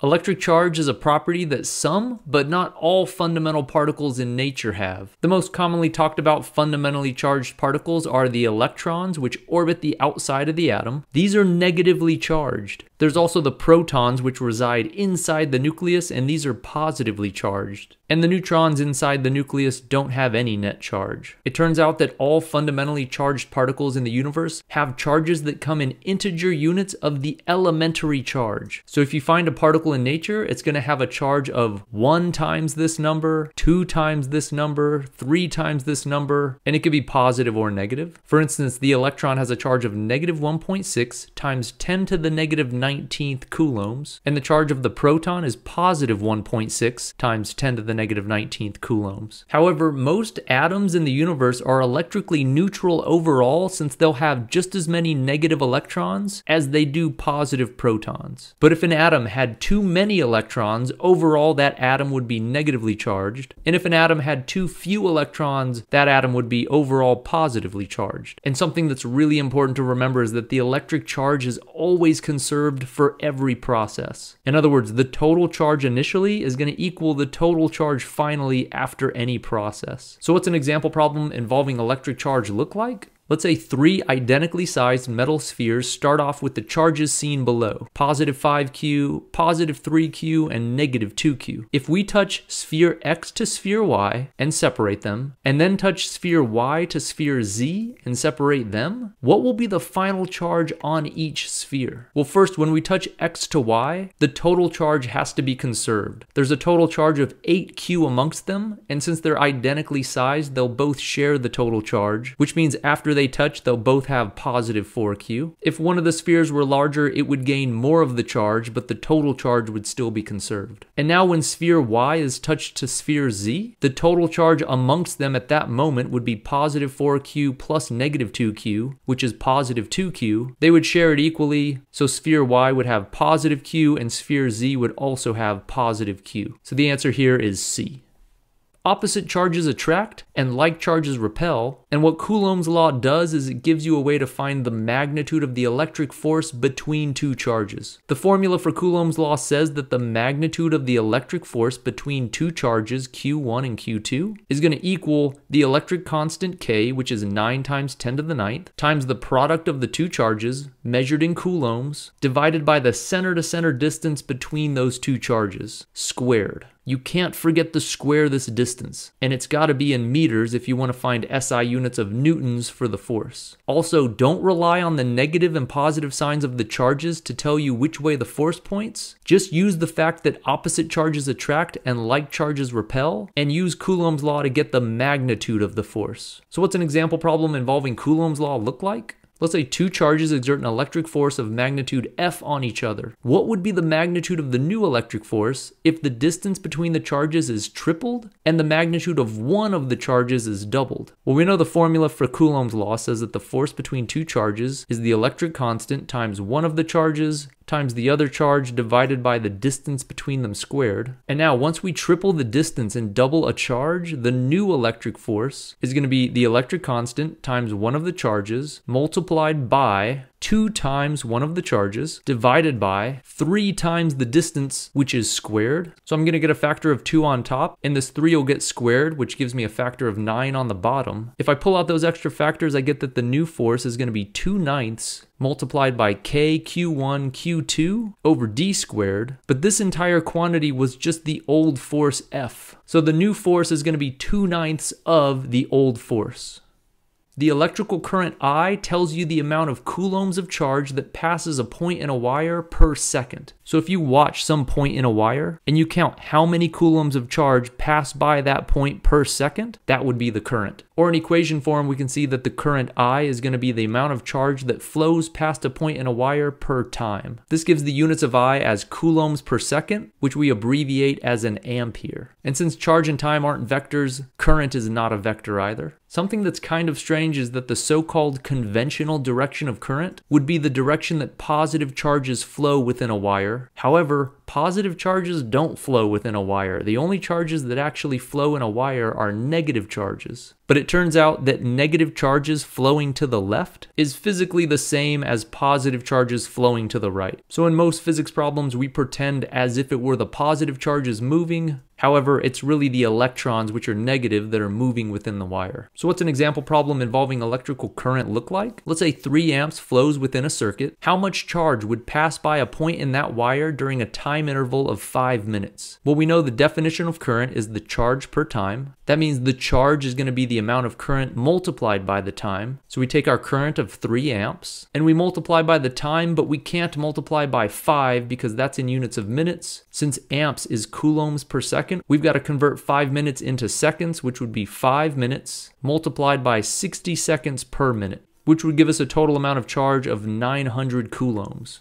Electric charge is a property that some, but not all, fundamental particles in nature have. The most commonly talked about fundamentally charged particles are the electrons, which orbit the outside of the atom. These are negatively charged. There's also the protons, which reside inside the nucleus, and these are positively charged. And the neutrons inside the nucleus don't have any net charge. It turns out that all fundamentally charged particles in the universe have charges that come in integer units of the elementary charge. So if you find a particle in nature, it's going to have a charge of 1 times this number, 2 times this number, 3 times this number, and it could be positive or negative. For instance, the electron has a charge of negative 1.6 times 10 to the negative 9 19th coulombs, and the charge of the proton is positive 1.6 times 10 to the negative 19th coulombs. However, most atoms in the universe are electrically neutral overall since they'll have just as many negative electrons as they do positive protons. But if an atom had too many electrons, overall that atom would be negatively charged, and if an atom had too few electrons, that atom would be overall positively charged. And something that's really important to remember is that the electric charge is always conserved observed for every process. In other words, the total charge initially is going to equal the total charge finally after any process. So what's an example problem involving electric charge look like? Let's say three identically sized metal spheres start off with the charges seen below, positive 5q, positive 3q, and negative 2q. If we touch sphere x to sphere y and separate them, and then touch sphere y to sphere z and separate them, what will be the final charge on each sphere? Well, first, when we touch x to y, the total charge has to be conserved. There's a total charge of 8q amongst them, and since they're identically sized, they'll both share the total charge, which means after they touch, they'll both have positive 4Q. If one of the spheres were larger, it would gain more of the charge, but the total charge would still be conserved. And now when sphere Y is touched to sphere Z, the total charge amongst them at that moment would be positive 4Q plus negative 2Q, which is positive 2Q. They would share it equally, so sphere Y would have positive Q and sphere Z would also have positive Q. So the answer here is C. Opposite charges attract and like charges repel, and what Coulomb's law does is it gives you a way to find the magnitude of the electric force between two charges. The formula for Coulomb's law says that the magnitude of the electric force between two charges, Q1 and Q2, is going to equal the electric constant K, which is 9 times 10 to the ninth, times the product of the two charges, measured in coulombs, divided by the center to center distance between those two charges, squared. You can't forget to square this distance, and it's got to be in meters if you want to find SI units of newtons for the force. Also, don't rely on the negative and positive signs of the charges to tell you which way the force points. Just use the fact that opposite charges attract and like charges repel, and use Coulomb's law to get the magnitude of the force. So what's an example problem involving Coulomb's law look like? Let's say two charges exert an electric force of magnitude F on each other. What would be the magnitude of the new electric force if the distance between the charges is tripled and the magnitude of one of the charges is doubled? Well, we know the formula for Coulomb's law says that the force between two charges is the electric constant times one of the charges times the other charge divided by the distance between them squared. And now once we triple the distance and double a charge, the new electric force is going to be the electric constant times one of the charges multiplied by 2 times one of the charges divided by 3 times the distance, which is squared. So I'm going to get a factor of 2 on top, and this 3 will get squared, which gives me a factor of 9 on the bottom. If I pull out those extra factors, I get that the new force is going to be 2 ninths multiplied by k q1 q2 over d squared, but this entire quantity was just the old force F. So the new force is going to be 2 ninths of the old force. The electrical current I tells you the amount of coulombs of charge that passes a point in a wire per second. So if you watch some point in a wire and you count how many coulombs of charge pass by that point per second, that would be the current. Or in equation form, we can see that the current I is going to be the amount of charge that flows past a point in a wire per time. This gives the units of I as coulombs per second, which we abbreviate as an ampere. And since charge and time aren't vectors, current is not a vector either. Something that's kind of strange is that the so-called conventional direction of current would be the direction that positive charges flow within a wire. However, positive charges don't flow within a wire. The only charges that actually flow in a wire are negative charges. But it turns out that negative charges flowing to the left is physically the same as positive charges flowing to the right. So in most physics problems, we pretend as if it were the positive charges moving, However, it's really the electrons which are negative that are moving within the wire. So what's an example problem involving electrical current look like? Let's say 3 amps flows within a circuit. How much charge would pass by a point in that wire during a time interval of 5 minutes? Well, we know the definition of current is the charge per time. That means the charge is going to be the amount of current multiplied by the time. So we take our current of 3 amps and we multiply by the time, but we can't multiply by 5 because that's in units of minutes since amps is coulombs per second second, we've got to convert 5 minutes into seconds, which would be 5 minutes multiplied by 60 seconds per minute, which would give us a total amount of charge of 900 coulombs.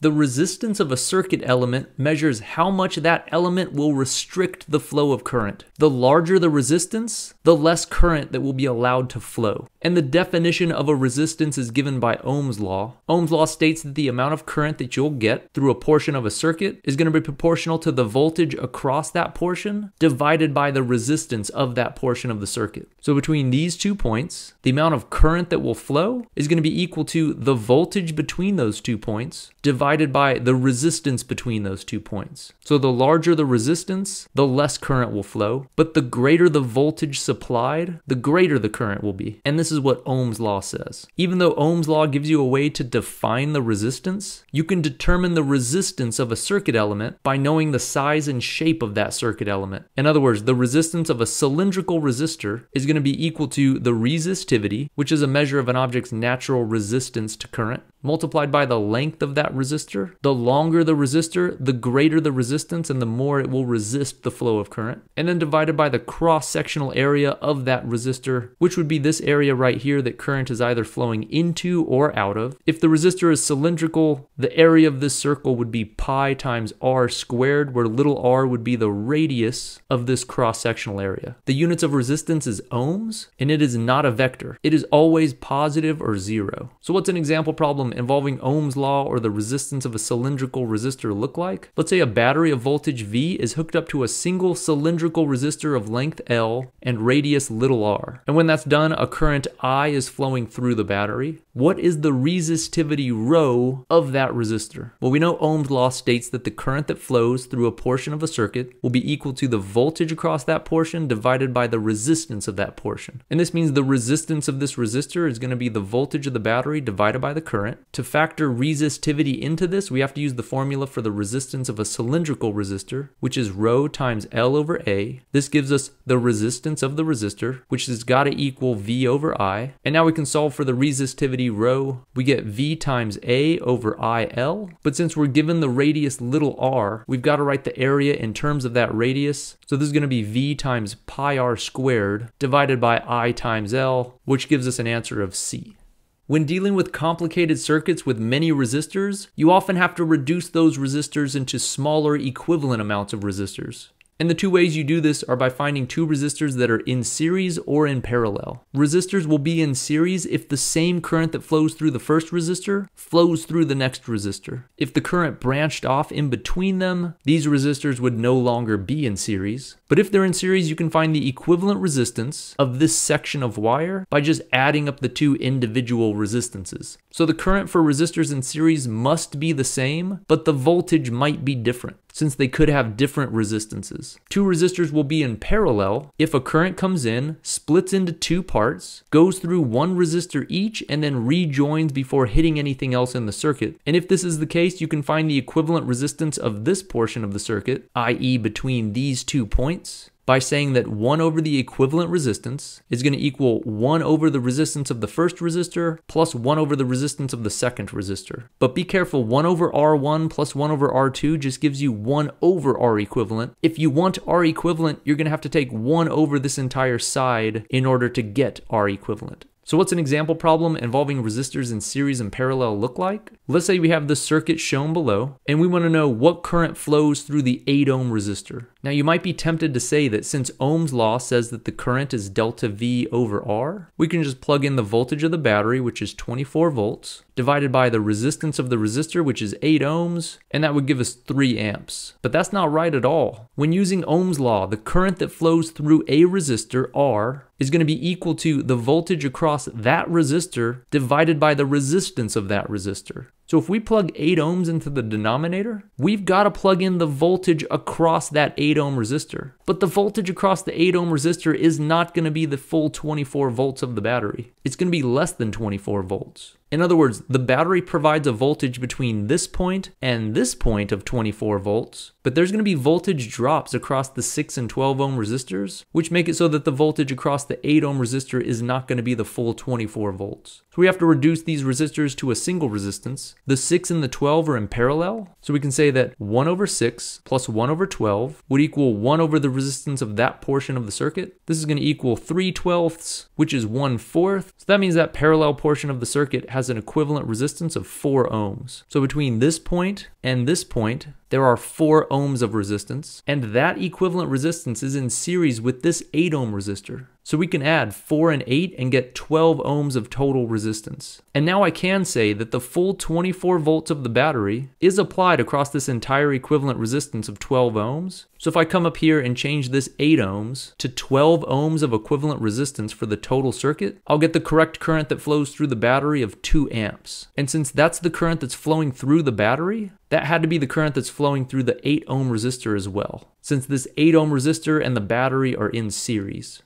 The resistance of a circuit element measures how much that element will restrict the flow of current. The larger the resistance, the less current that will be allowed to flow. And the definition of a resistance is given by Ohm's law. Ohm's law states that the amount of current that you'll get through a portion of a circuit is going to be proportional to the voltage across that portion divided by the resistance of that portion of the circuit. So between these two points, the amount of current that will flow is going to be equal to the voltage between those two points divided by the resistance between those two points. So the larger the resistance, the less current will flow but the greater the voltage supplied, the greater the current will be. And this is what Ohm's law says. Even though Ohm's law gives you a way to define the resistance, you can determine the resistance of a circuit element by knowing the size and shape of that circuit element. In other words, the resistance of a cylindrical resistor is going to be equal to the resistivity, which is a measure of an object's natural resistance to current, multiplied by the length of that resistor. The longer the resistor, the greater the resistance and the more it will resist the flow of current. And then divided by the cross-sectional area of that resistor, which would be this area right here that current is either flowing into or out of. If the resistor is cylindrical, the area of this circle would be pi times r squared, where little r would be the radius of this cross-sectional area. The units of resistance is ohms, and it is not a vector. It is always positive or zero. So what's an example problem involving Ohm's law or the resistance of a cylindrical resistor look like? Let's say a battery of voltage V is hooked up to a single cylindrical resistor of length L and radius little r. And when that's done, a current I is flowing through the battery. What is the resistivity rho of that resistor? Well, we know Ohm's law states that the current that flows through a portion of a circuit will be equal to the voltage across that portion divided by the resistance of that portion. And this means the resistance of this resistor is going to be the voltage of the battery divided by the current. To factor resistivity into this, we have to use the formula for the resistance of a cylindrical resistor, which is rho times L over A. This gives us the resistance of the resistor, which has got to equal V over I. And now we can solve for the resistivity rho. We get V times A over IL. But since we're given the radius little r, we've got to write the area in terms of that radius. So this is going to be V times pi r squared divided by I times L, which gives us an answer of C. When dealing with complicated circuits with many resistors, you often have to reduce those resistors into smaller equivalent amounts of resistors. And the two ways you do this are by finding two resistors that are in series or in parallel. Resistors will be in series if the same current that flows through the first resistor flows through the next resistor. If the current branched off in between them, these resistors would no longer be in series. But if they're in series, you can find the equivalent resistance of this section of wire by just adding up the two individual resistances. So the current for resistors in series must be the same, but the voltage might be different since they could have different resistances. Two resistors will be in parallel if a current comes in, splits into two parts, goes through one resistor each, and then rejoins before hitting anything else in the circuit. And if this is the case, you can find the equivalent resistance of this portion of the circuit, i.e. between these two points, by saying that 1 over the equivalent resistance is going to equal 1 over the resistance of the first resistor plus 1 over the resistance of the second resistor. But be careful, 1 over R1 plus 1 over R2 just gives you 1 over R equivalent. If you want R equivalent, you're going to have to take 1 over this entire side in order to get R equivalent. So what's an example problem involving resistors in series and parallel look like? Let's say we have the circuit shown below, and we want to know what current flows through the 8 ohm resistor. Now you might be tempted to say that since Ohm's law says that the current is delta V over R, we can just plug in the voltage of the battery, which is 24 volts, divided by the resistance of the resistor, which is 8 ohms, and that would give us 3 amps. But that's not right at all. When using Ohm's law, the current that flows through a resistor, R, is going to be equal to the voltage across that resistor divided by the resistance of that resistor. So if we plug 8 ohms into the denominator, we've got to plug in the voltage across that 8 ohm resistor. But the voltage across the 8 ohm resistor is not going to be the full 24 volts of the battery. It's going to be less than 24 volts. In other words, the battery provides a voltage between this point and this point of 24 volts, but there's going to be voltage drops across the 6 and 12 ohm resistors, which make it so that the voltage across the 8 ohm resistor is not going to be the full 24 volts. So we have to reduce these resistors to a single resistance. The 6 and the 12 are in parallel, so we can say that 1 over 6 plus 1 over 12 would equal 1 over the resistance of that portion of the circuit. This is going to equal 3 twelfths, which is 1 fourth. So that means that parallel portion of the circuit has an equivalent resistance of 4 ohms. So between this point and this point, there are 4 ohms of resistance, and that equivalent resistance is in series with this 8 ohm resistor. So we can add 4 and 8 and get 12 ohms of total resistance. And now I can say that the full 24 volts of the battery is applied across this entire equivalent resistance of 12 ohms. So if I come up here and change this 8 ohms to 12 ohms of equivalent resistance for the total circuit, I'll get the correct current that flows through the battery of 2 amps. And since that's the current that's flowing through the battery, that had to be the current that's flowing through the 8 ohm resistor as well, since this 8 ohm resistor and the battery are in series.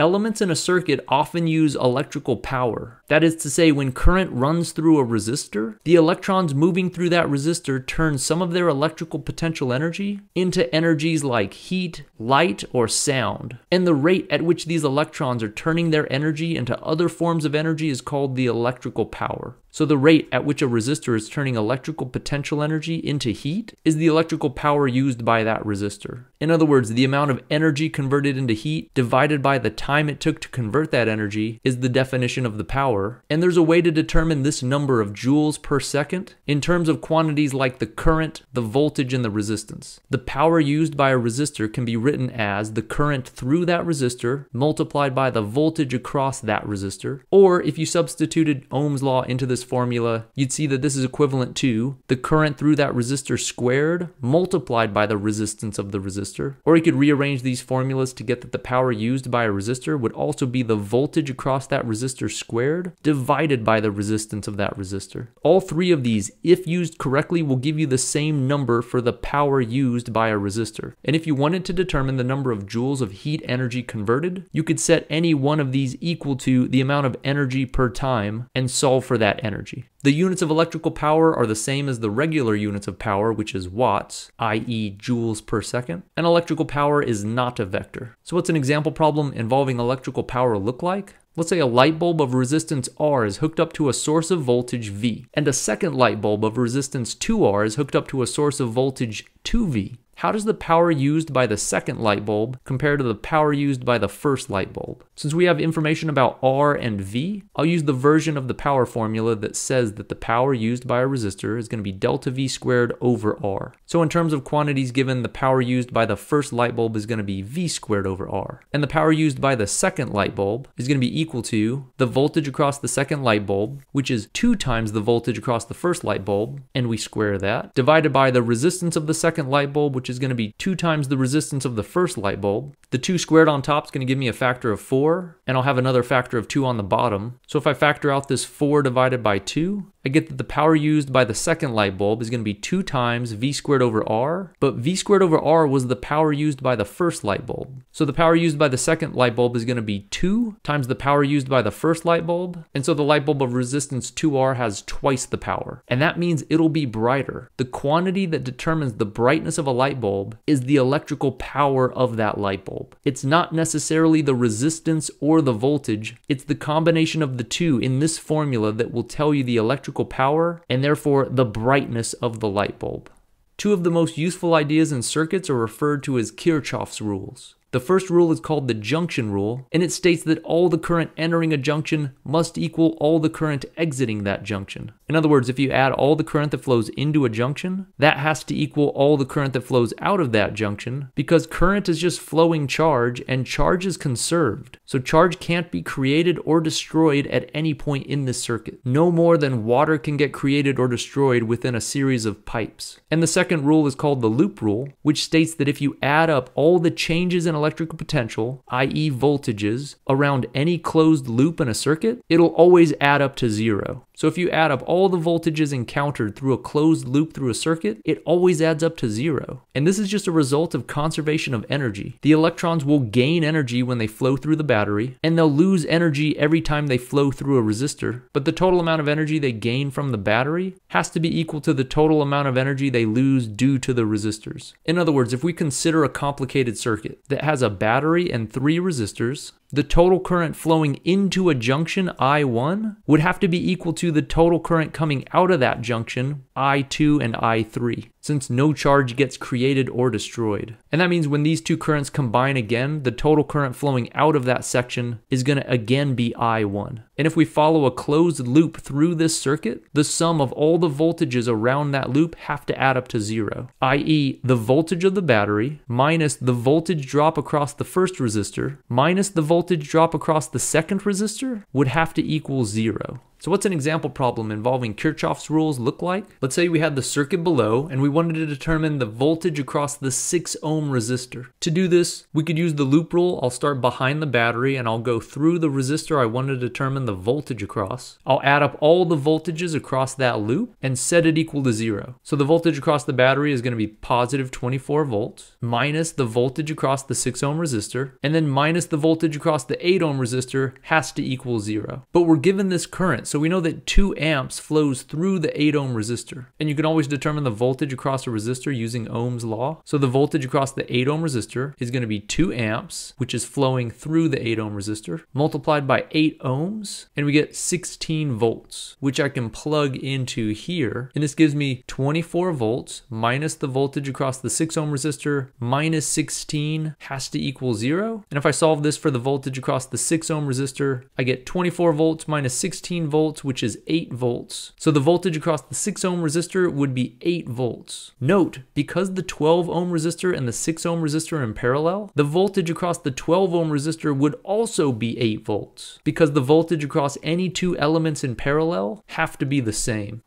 Elements in a circuit often use electrical power. That is to say, when current runs through a resistor, the electrons moving through that resistor turn some of their electrical potential energy into energies like heat, light, or sound. And the rate at which these electrons are turning their energy into other forms of energy is called the electrical power. So the rate at which a resistor is turning electrical potential energy into heat is the electrical power used by that resistor. In other words, the amount of energy converted into heat divided by the time it took to convert that energy is the definition of the power. And there's a way to determine this number of joules per second in terms of quantities like the current, the voltage, and the resistance. The power used by a resistor can be written as the current through that resistor multiplied by the voltage across that resistor, or if you substituted Ohm's law into this formula, you'd see that this is equivalent to the current through that resistor squared multiplied by the resistance of the resistor. Or you could rearrange these formulas to get that the power used by a resistor would also be the voltage across that resistor squared divided by the resistance of that resistor. All three of these, if used correctly, will give you the same number for the power used by a resistor. And if you wanted to determine the number of joules of heat energy converted, you could set any one of these equal to the amount of energy per time and solve for that energy energy. The units of electrical power are the same as the regular units of power, which is watts, i.e. joules per second, and electrical power is not a vector. So what's an example problem involving electrical power look like? Let's say a light bulb of resistance R is hooked up to a source of voltage V, and a second light bulb of resistance 2R is hooked up to a source of voltage 2V. How does the power used by the second light bulb compare to the power used by the first light bulb? Since we have information about R and V, I'll use the version of the power formula that says that the power used by a resistor is going to be delta V squared over R. So in terms of quantities given, the power used by the first light bulb is going to be V squared over R. And the power used by the second light bulb is going to be equal to the voltage across the second light bulb, which is 2 times the voltage across the first light bulb, and we square that, divided by the resistance of the second light bulb, which is going to be 2 times the resistance of the first light bulb. The 2 squared on top is going to give me a factor of 4, 4, and I'll have another factor of 2 on the bottom. So if I factor out this 4 divided by 2, I get that the power used by the second light bulb is going to be 2 times V squared over R, but V squared over R was the power used by the first light bulb. So the power used by the second light bulb is going to be 2 times the power used by the first light bulb, and so the light bulb of resistance 2R has twice the power, and that means it'll be brighter. The quantity that determines the brightness of a light bulb is the electrical power of that light bulb. It's not necessarily the resistance or the voltage, it's the combination of the two in this formula that will tell you the electrical electrical power and therefore the brightness of the light bulb. Two of the most useful ideas in circuits are referred to as Kirchhoff's rules. The first rule is called the junction rule, and it states that all the current entering a junction must equal all the current exiting that junction. In other words, if you add all the current that flows into a junction, that has to equal all the current that flows out of that junction because current is just flowing charge and charge is conserved. So charge can't be created or destroyed at any point in this circuit. No more than water can get created or destroyed within a series of pipes. And the second rule is called the loop rule, which states that if you add up all the changes in electrical potential, i.e. voltages, around any closed loop in a circuit, it'll always add up to zero. So if you add up all the voltages encountered through a closed loop through a circuit, it always adds up to zero. And this is just a result of conservation of energy. The electrons will gain energy when they flow through the battery, and they'll lose energy every time they flow through a resistor, but the total amount of energy they gain from the battery has to be equal to the total amount of energy they lose due to the resistors. In other words, if we consider a complicated circuit that has a battery and three resistors, the total current flowing into a junction, I1, would have to be equal to the total current coming out of that junction, I2 and I3 since no charge gets created or destroyed. And that means when these two currents combine again, the total current flowing out of that section is going to again be I1. And if we follow a closed loop through this circuit, the sum of all the voltages around that loop have to add up to zero, i.e. the voltage of the battery minus the voltage drop across the first resistor minus the voltage drop across the second resistor would have to equal zero. So what's an example problem involving Kirchhoff's rules look like? Let's say we had the circuit below and we wanted to determine the voltage across the 6 ohm resistor. To do this, we could use the loop rule. I'll start behind the battery and I'll go through the resistor I want to determine the voltage across. I'll add up all the voltages across that loop and set it equal to zero. So the voltage across the battery is going to be positive 24 volts minus the voltage across the 6 ohm resistor and then minus the voltage across the 8 ohm resistor has to equal zero. But we're given this current so we know that 2 amps flows through the 8 ohm resistor. And you can always determine the voltage across a resistor using Ohm's law. So the voltage across the 8 ohm resistor is going to be 2 amps, which is flowing through the 8 ohm resistor, multiplied by 8 ohms, and we get 16 volts, which I can plug into here. And this gives me 24 volts minus the voltage across the 6 ohm resistor minus 16 has to equal 0. And if I solve this for the voltage across the 6 ohm resistor, I get 24 volts minus 16 volts volts, which is 8 volts. So the voltage across the 6 ohm resistor would be 8 volts. Note, because the 12 ohm resistor and the 6 ohm resistor are in parallel, the voltage across the 12 ohm resistor would also be 8 volts, because the voltage across any two elements in parallel have to be the same.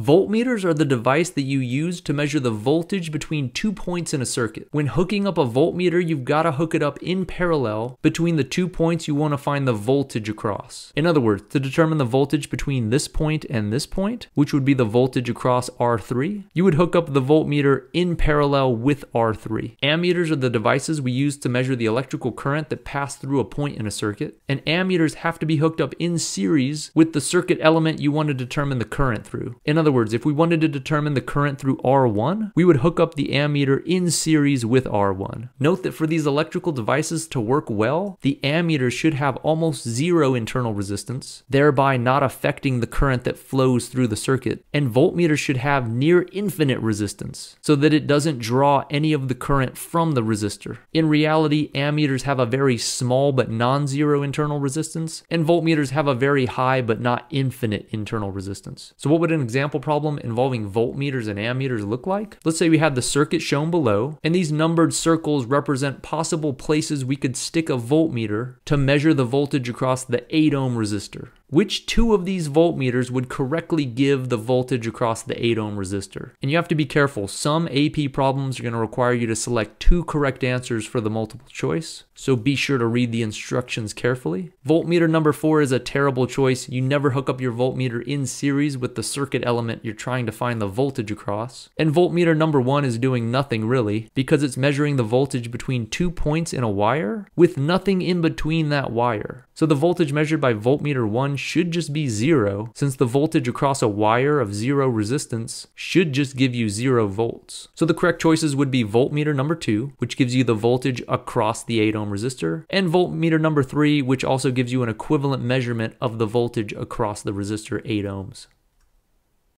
Voltmeters are the device that you use to measure the voltage between two points in a circuit. When hooking up a voltmeter, you've got to hook it up in parallel between the two points you want to find the voltage across. In other words, to determine the voltage between this point and this point, which would be the voltage across R3, you would hook up the voltmeter in parallel with R3. Ammeters are the devices we use to measure the electrical current that passed through a point in a circuit, and ammeters have to be hooked up in series with the circuit element you want to determine the current through. In other words, if we wanted to determine the current through R1, we would hook up the ammeter in series with R1. Note that for these electrical devices to work well, the ammeter should have almost zero internal resistance, thereby not affecting the current that flows through the circuit, and voltmeter should have near infinite resistance, so that it doesn't draw any of the current from the resistor. In reality, ammeters have a very small but non-zero internal resistance, and voltmeters have a very high but not infinite internal resistance. So what would an example example problem involving voltmeters and ammeters look like? Let's say we have the circuit shown below, and these numbered circles represent possible places we could stick a voltmeter to measure the voltage across the 8 ohm resistor which two of these voltmeters would correctly give the voltage across the 8 ohm resistor. And you have to be careful, some AP problems are going to require you to select two correct answers for the multiple choice, so be sure to read the instructions carefully. Voltmeter number 4 is a terrible choice, you never hook up your voltmeter in series with the circuit element you're trying to find the voltage across. And voltmeter number 1 is doing nothing really, because it's measuring the voltage between two points in a wire with nothing in between that wire. So the voltage measured by voltmeter 1 should just be 0, since the voltage across a wire of 0 resistance should just give you 0 volts. So the correct choices would be voltmeter number 2, which gives you the voltage across the 8 ohm resistor, and voltmeter number 3, which also gives you an equivalent measurement of the voltage across the resistor 8 ohms.